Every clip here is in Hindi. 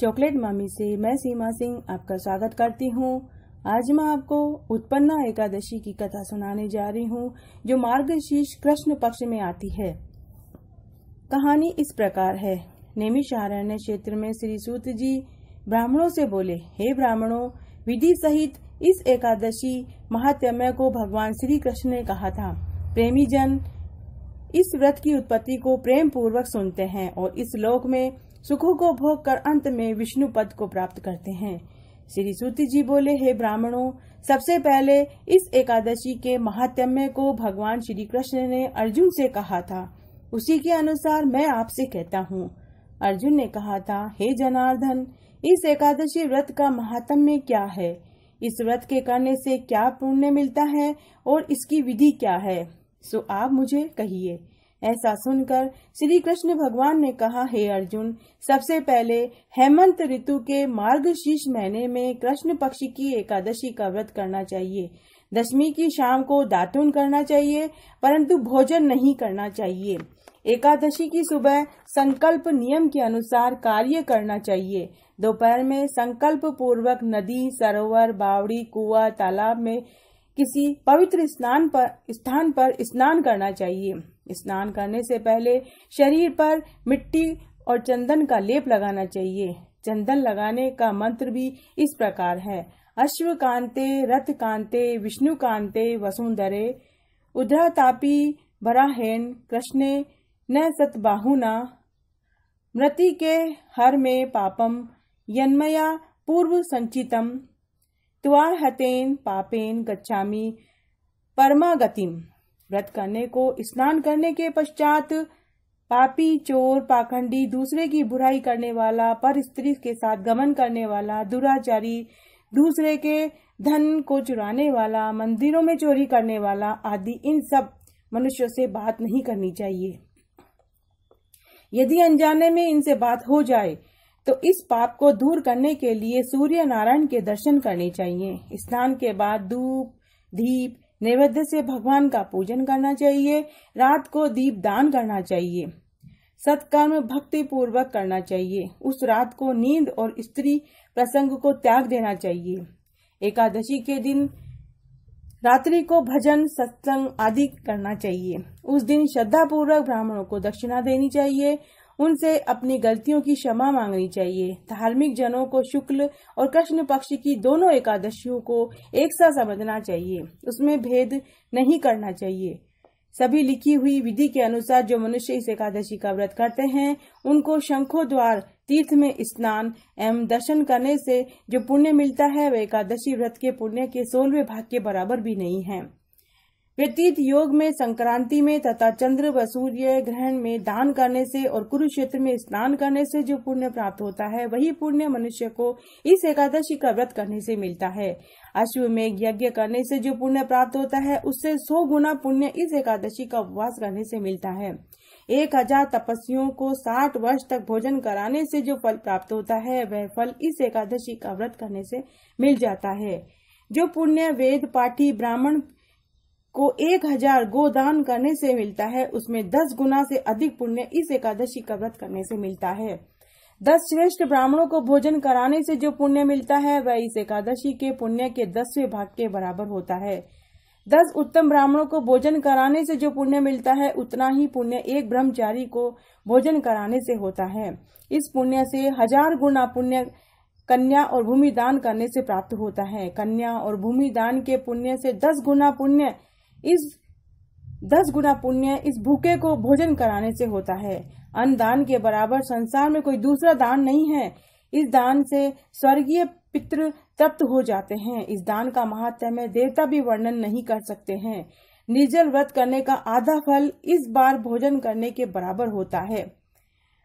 चॉकलेट मामी से मैं सीमा सिंह आपका स्वागत करती हूँ आज मैं आपको उत्पन्ना एकादशी की कथा सुनाने जा रही हूँ जो मार्गशीर्ष कृष्ण पक्ष में आती है कहानी इस प्रकार है नेमिषारण्य क्षेत्र में श्री सूत जी ब्राह्मणों से बोले हे ब्राह्मणों विधि सहित इस एकादशी महात्म्य को भगवान श्री कृष्ण ने कहा था प्रेमी जन इस व्रत की उत्पत्ति को प्रेम पूर्वक सुनते हैं और इस लोक में सुखों को भोग कर अंत में विष्णु पद को प्राप्त करते हैं श्री सूति जी बोले हे ब्राह्मणों सबसे पहले इस एकादशी के महात्म्य को भगवान श्री कृष्ण ने अर्जुन से कहा था उसी के अनुसार मैं आपसे कहता हूँ अर्जुन ने कहा था हे जनार्दन इस एकादशी व्रत का महात्म्य क्या है इस व्रत के करने से क्या पुण्य मिलता है और इसकी विधि क्या है सो आप मुझे कहिए ऐसा सुनकर श्री कृष्ण भगवान ने कहा हे अर्जुन सबसे पहले हेमंत ऋतु के मार्गशीर्ष महीने में कृष्ण पक्ष की एकादशी का व्रत करना चाहिए दशमी की शाम को दातुन करना चाहिए परंतु भोजन नहीं करना चाहिए एकादशी की सुबह संकल्प नियम के अनुसार कार्य करना चाहिए दोपहर में संकल्प पूर्वक नदी सरोवर बावड़ी कुआ तालाब में किसी पवित्र स्नान पर स्थान पर स्नान करना चाहिए स्नान करने से पहले शरीर पर मिट्टी और चंदन का लेप लगाना चाहिए चंदन लगाने का मंत्र भी इस प्रकार है अश्व कांते रथ कांते विष्णु कांते वसुंधरे उद्रतापी बराहेन कृष्णे न सतबाहुना मृति के हर में पापम यन्मया पूर्व संचितम त्वारहतेन पापेन गच्छामी परमागतिम व्रत करने को स्नान करने के पश्चात पापी चोर पाखंडी दूसरे की बुराई करने वाला पर स्त्री के साथ गमन करने वाला दुराचारी दूसरे के धन को चुराने वाला मंदिरों में चोरी करने वाला आदि इन सब मनुष्यों से बात नहीं करनी चाहिए यदि अनजाने में इनसे बात हो जाए तो इस पाप को दूर करने के लिए सूर्य नारायण के दर्शन करने चाहिए स्नान के बाद धूप दीप नैवेद्य से भगवान का पूजन करना चाहिए रात को दीप दान करना चाहिए सत्कर्म भक्ति पूर्वक करना चाहिए उस रात को नींद और स्त्री प्रसंग को त्याग देना चाहिए एकादशी के दिन रात्रि को भजन सत्संग आदि करना चाहिए उस दिन श्रद्धा पूर्वक ब्राह्मणों को दक्षिणा देनी चाहिए उनसे अपनी गलतियों की क्षमा मांगनी चाहिए धार्मिक जनों को शुक्ल और कृष्ण पक्ष की दोनों एकादशियों को एक सा समझना चाहिए उसमें भेद नहीं करना चाहिए सभी लिखी हुई विधि के अनुसार जो मनुष्य इस एकादशी का व्रत करते हैं उनको शंखो द्वार तीर्थ में स्नान एवं दर्शन करने से जो पुण्य मिलता है वह एकादशी व्रत के पुण्य के सोलवे भाग के बराबर भी नहीं है व्यतीत योग में संक्रांति में तथा चंद्र व सूर्य ग्रहण में दान करने से और कुरुक्षेत्र में स्नान करने से जो पुण्य प्राप्त होता है वही पुण्य मनुष्य को इस एकादशी का व्रत करने से मिलता है अश्व में यज्ञ करने से जो पुण्य प्राप्त होता है उससे सौ गुना पुण्य इस एकादशी का उपवास करने से मिलता है एक हजार तपस्वियों को साठ वर्ष तक भोजन कराने से जो फल प्राप्त होता है वह फल इस एकादशी का व्रत करने से मिल जाता है जो पुण्य वेद पाठी ब्राह्मण को एक हजार गोदान करने से मिलता है उसमें दस गुना से अधिक पुण्य इस एकादशी का व्रत करने से मिलता है दस श्रेष्ठ ब्राह्मणों को भोजन कराने से जो पुण्य मिलता है वह इस एकादशी के पुण्य के दसवें भाग के बराबर होता है दस उत्तम ब्राह्मणों को भोजन कराने से जो पुण्य मिलता है उतना ही पुण्य एक ब्रह्मचारी को भोजन कराने से होता है इस पुण्य से हजार गुना पुण्य कन्या और भूमि दान करने से प्राप्त होता है कन्या और भूमि दान के पुण्य से दस गुना पुण्य इस दस गुना पुण्य इस भूखे को भोजन कराने से होता है दान के बराबर संसार में कोई दूसरा दान नहीं है इस दान से स्वर्गीय पितृ तप्त हो जाते हैं इस दान का महात्म्य में देवता भी वर्णन नहीं कर सकते हैं निर्जल व्रत करने का आधा फल इस बार भोजन करने के बराबर होता है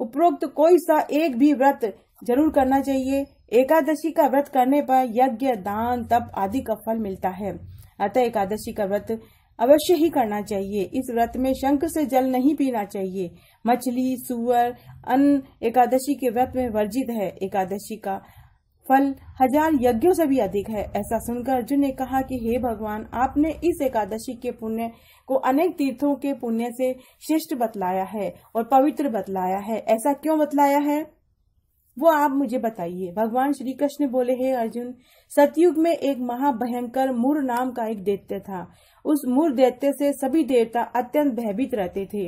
उपरोक्त कोई सा एक भी व्रत जरूर करना चाहिए एकादशी का व्रत करने पर यज्ञ दान तप आदि का फल मिलता है अतः एकादशी का व्रत अवश्य ही करना चाहिए इस व्रत में शंख से जल नहीं पीना चाहिए मछली सुअर अन्न एकादशी के व्रत में वर्जित है एकादशी का फल हजार यज्ञों से भी अधिक है ऐसा सुनकर अर्जुन ने कहा कि हे भगवान आपने इस एकादशी के पुण्य को अनेक तीर्थों के पुण्य से श्रेष्ठ बतलाया है और पवित्र बतलाया है ऐसा क्यों बतलाया है वो आप मुझे बताइए भगवान श्री कृष्ण बोले हे अर्जुन सतयुग में एक महाभयंकर मूर नाम का एक दैत्य था उस मूर्ख दैत्य से सभी देवता अत्यंत भयभीत रहते थे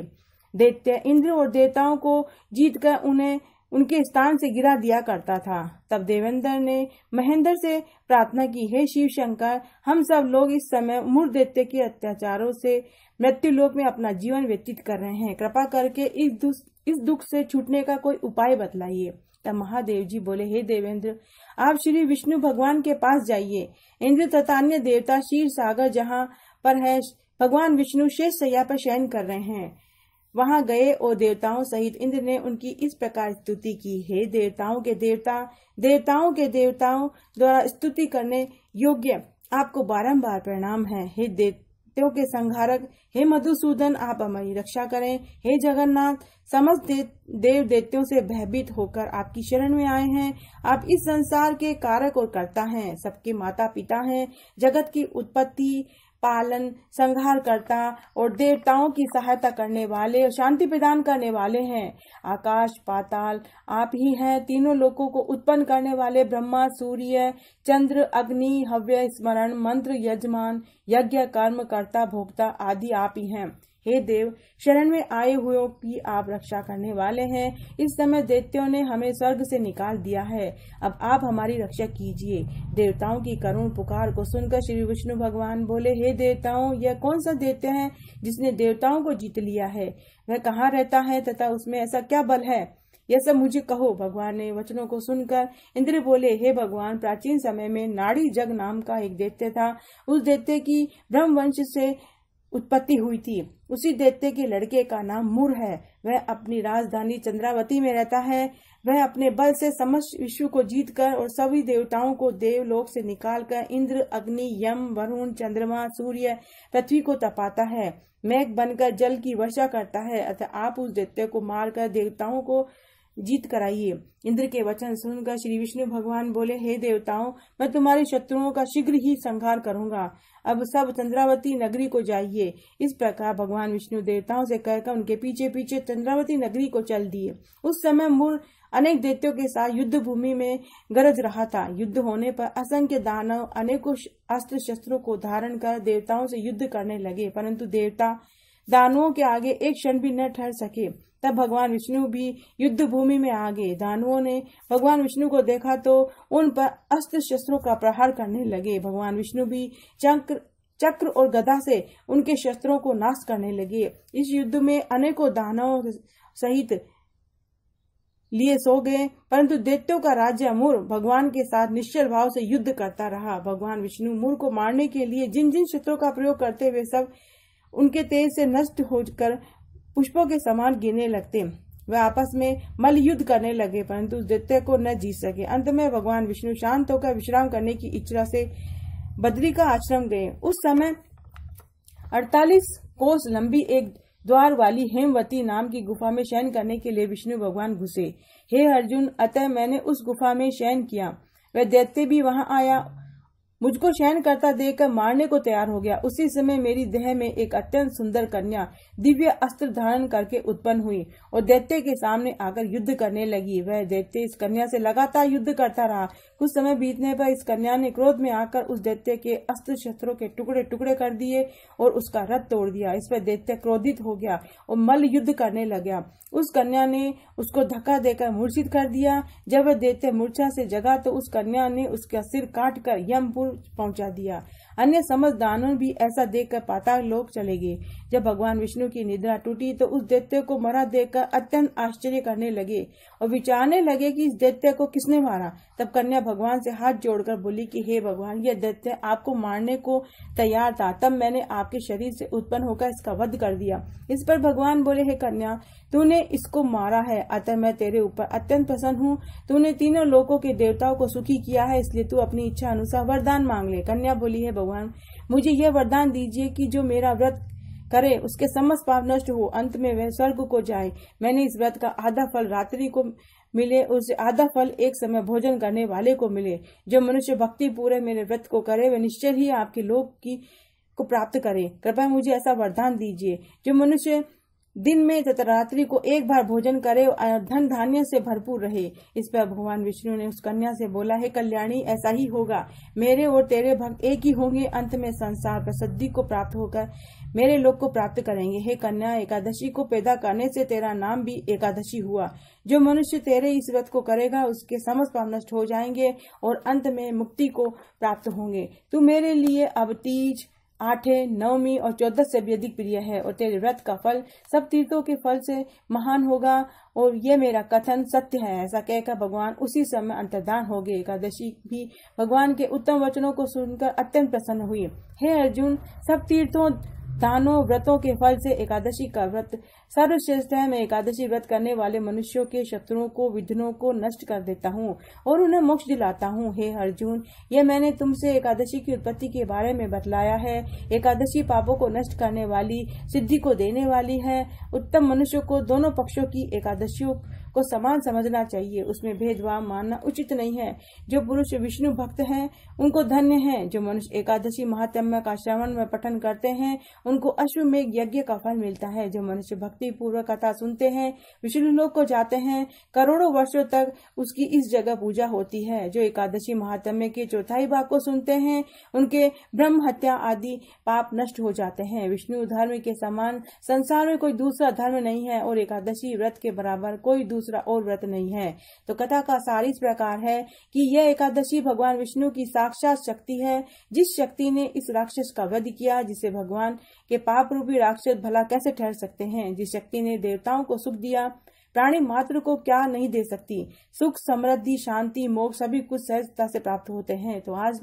दैत्य इंद्र और देवताओं को जीत कर उन्हें उनके स्थान से गिरा दिया करता था तब देवेंद्र ने महेंद्र से प्रार्थना की हे शिव शंकर हम सब लोग इस समय मूर्ख दैत्य के अत्याचारों से मृत्यु लोक में अपना जीवन व्यतीत कर रहे हैं कृपा करके इस दुख इस दुख से छूटने का कोई उपाय बतलाइए तब महादेव जी बोले हे देवेंद्र आप श्री विष्णु भगवान के पास जाइए इंद्र तथा अन्य देवता शीर सागर जहाँ पर है भगवान विष्णु शेष सया पर शयन कर रहे हैं वहाँ गए और देवताओं सहित इंद्र ने उनकी इस प्रकार स्तुति की हे देवताओं के देवता देवताओं के देवताओं द्वारा स्तुति करने योग्य आपको बारम्बार प्रणाम है हे देव त्यों के संहारक हे मधुसूदन आप हमारी रक्षा करें हे जगन्नाथ समस्त दे, देव देवतियों से भयभीत होकर आपकी शरण में आए हैं आप इस संसार के कारक और कर्ता हैं सबके माता पिता हैं जगत की उत्पत्ति पालन संहारकर्ता और देवताओं की सहायता करने वाले और शांति प्रदान करने वाले हैं आकाश पाताल आप ही हैं तीनों लोगों को उत्पन्न करने वाले ब्रह्मा सूर्य चंद्र अग्नि हव्य स्मरण मंत्र यजमान यज्ञ कर्म कर्ता भोक्ता आदि आप ही हैं हे देव शरण में आए हुए की आप रक्षा करने वाले हैं इस समय दैत्यों ने हमें स्वर्ग से निकाल दिया है अब आप हमारी रक्षा कीजिए देवताओं की करुण पुकार को सुनकर श्री विष्णु भगवान बोले हे देवताओं यह कौन सा देते है जिसने देवताओं को जीत लिया है वह कहाँ रहता है तथा उसमें ऐसा क्या बल है यह सब मुझे कहो भगवान ने वचनों को सुनकर इंद्र बोले हे भगवान प्राचीन समय में नाड़ी जग नाम का एक देवते था उस देवते की ब्रह्मवंश से उत्पत्ति हुई थी उसी देवते के लड़के का नाम मुर है वह अपनी राजधानी चंद्रावती में रहता है वह अपने बल से समस्त विश्व को जीतकर और सभी देवताओं को देवलोक से निकालकर इंद्र अग्नि यम वरुण चंद्रमा सूर्य पृथ्वी को तपाता है मेघ बनकर जल की वर्षा करता है अतः आप उस देवते को मारकर देवताओं को जीत कराइए इंद्र के वचन सुनकर श्री विष्णु भगवान बोले हे देवताओं मैं तुम्हारे शत्रुओं का शीघ्र ही संहार करूंगा अब सब चंद्रावती नगरी को जाइए इस प्रकार भगवान विष्णु देवताओं से कहकर उनके पीछे पीछे चंद्रावती नगरी को चल दिए उस समय मूल अनेक देवतों के साथ युद्ध भूमि में गरज रहा था युद्ध होने पर असंख्य दानव अनेकों अस्त्र शस्त्रों को धारण कर देवताओं से युद्ध करने लगे परंतु देवता दानवों के आगे एक क्षण भी न ठहर सके तब भगवान विष्णु भी युद्ध भूमि में आ गए दानवों ने भगवान विष्णु को देखा तो उन पर अस्त्र शस्त्रों का प्रहार करने लगे भगवान विष्णु भी चक्र चक्र और गदा से उनके शस्त्रों को नाश करने लगे इस युद्ध में अनेकों दानवों सहित लिए सो गए परंतु दैत्यों का राज्य मूर भगवान के साथ निश्चल भाव से युद्ध करता रहा भगवान विष्णु मूर को मारने के लिए जिन जिन शस्त्रों का प्रयोग करते हुए सब उनके तेज से नष्ट होकर पुष्पों के समान गिरने लगते वे आपस में मल युद्ध करने लगे परंतु दैत्य को न जीत सके अंत में भगवान विष्णु शांत होकर विश्राम करने की इच्छा से बद्री का आश्रम गए उस समय 48 कोस लंबी एक द्वार वाली हेमवती नाम की गुफा में शयन करने के लिए विष्णु भगवान घुसे हे अर्जुन अतः मैंने उस गुफा में शयन किया वह दैत्य भी वहां आया मुझको शयन करता देखकर मारने को तैयार हो गया उसी समय मेरी देह में एक अत्यंत सुंदर कन्या दिव्य अस्त्र धारण करके उत्पन्न हुई और दैत्य के सामने आकर युद्ध करने लगी वह दैत्य इस कन्या से लगातार युद्ध करता रहा कुछ समय बीतने पर इस कन्या ने क्रोध में आकर उस दैत्य के अस्त्र शस्त्रों के टुकड़े टुकड़े कर दिए और उसका रथ तोड़ दिया इस पर दैत्य क्रोधित हो गया और मल युद्ध करने लगा उस कन्या ने उसको धक्का देकर मूर्छित कर दिया जब वह दैत्य मूर्छा से जगा तो उस कन्या ने उसका सिर काट कर यमपुर पहुंचा दिया अन्य समस्त दानों भी ऐसा देखकर पाताल लोक चले गए जब भगवान विष्णु की निद्रा टूटी तो उस दैत्य को मरा देखकर अत्यंत आश्चर्य करने लगे और विचारने लगे कि इस दैत्य को किसने मारा तब कन्या भगवान से हाथ जोड़कर बोली कि हे भगवान यह दैत्य आपको मारने को तैयार था तब मैंने आपके शरीर से उत्पन्न होकर इसका वध कर दिया इस पर भगवान बोले हे कन्या तूने इसको मारा है अतः मैं तेरे ऊपर अत्यंत प्रसन्न हूँ तूने तीनों लोगों के देवताओं को सुखी किया है इसलिए तू अपनी इच्छा अनुसार वरदान मांग ले कन्या बोली है भगवान मुझे यह वरदान दीजिए कि जो मेरा व्रत करे उसके समस्त पाप नष्ट हो अंत में वह स्वर्ग को जाए मैंने इस व्रत का आधा फल रात्रि को मिले उसे आधा फल एक समय भोजन करने वाले को मिले जो मनुष्य भक्ति पूरे मेरे व्रत को करे वह निश्चय ही आपके लोक की को प्राप्त करे कृपया मुझे ऐसा वरदान दीजिए जो मनुष्य दिन में तथा रात्रि को एक बार भोजन करे और धन धान्य से भरपूर रहे इस पर भगवान विष्णु ने उस कन्या से बोला है कल्याणी ऐसा ही होगा मेरे और तेरे भक्त एक ही होंगे अंत में संसार प्रसिद्धि को प्राप्त होकर मेरे लोग को प्राप्त करेंगे हे कन्या एकादशी को पैदा करने से तेरा नाम भी एकादशी हुआ जो मनुष्य तेरे इस व्रत को करेगा उसके समस्त पाप नष्ट हो जाएंगे और अंत में मुक्ति को प्राप्त होंगे तू मेरे लिए अब तीज आठे नवमी और चौदह से भी अधिक प्रिय है और तेरे व्रत का फल सब तीर्थों के फल से महान होगा और ये मेरा कथन सत्य है ऐसा कहकर भगवान उसी समय अंतर्धान हो गए एकादशी भी भगवान के उत्तम वचनों को सुनकर अत्यंत प्रसन्न हुई हे अर्जुन सब तीर्थों स्थानों व्रतों के फल से एकादशी का व्रत सर्वश्रेष्ठ है मैं एकादशी व्रत करने वाले मनुष्यों के शत्रुओं को विघ्नों को नष्ट कर देता हूँ और उन्हें मोक्ष दिलाता हूँ हे अर्जुन यह मैंने तुमसे एकादशी की उत्पत्ति के बारे में बतलाया है एकादशी पापों को नष्ट करने वाली सिद्धि को देने वाली है उत्तम मनुष्य को दोनों पक्षों की एकादशियों को समान समझना चाहिए उसमें भेदभाव मानना उचित नहीं है जो पुरुष विष्णु भक्त हैं उनको धन्य है जो मनुष्य एकादशी महात्म्य का श्रवण में पठन करते हैं उनको अश्वमेघ यज्ञ का फल मिलता है जो मनुष्य भक्ति पूर्वक कथा सुनते हैं विष्णु लोग को जाते हैं करोड़ों वर्षो तक उसकी इस जगह पूजा होती है जो एकादशी महात्म्य के चौथाई भाग को सुनते हैं उनके ब्रह्म हत्या आदि पाप नष्ट हो जाते हैं विष्णु धर्म के समान संसार में कोई दूसरा धर्म नहीं है और एकादशी व्रत के बराबर कोई दूसरा दूसरा और व्रत नहीं है तो कथा का सार इस प्रकार है कि यह एकादशी भगवान विष्णु की साक्षात शक्ति है जिस शक्ति ने इस राक्षस का वध किया जिसे भगवान के पाप रूपी राक्षस भला कैसे ठहर सकते हैं जिस शक्ति ने देवताओं को सुख दिया प्राणी मात्र को क्या नहीं दे सकती सुख समृद्धि शांति मोक्ष सभी कुछ सहजता से प्राप्त होते हैं तो आज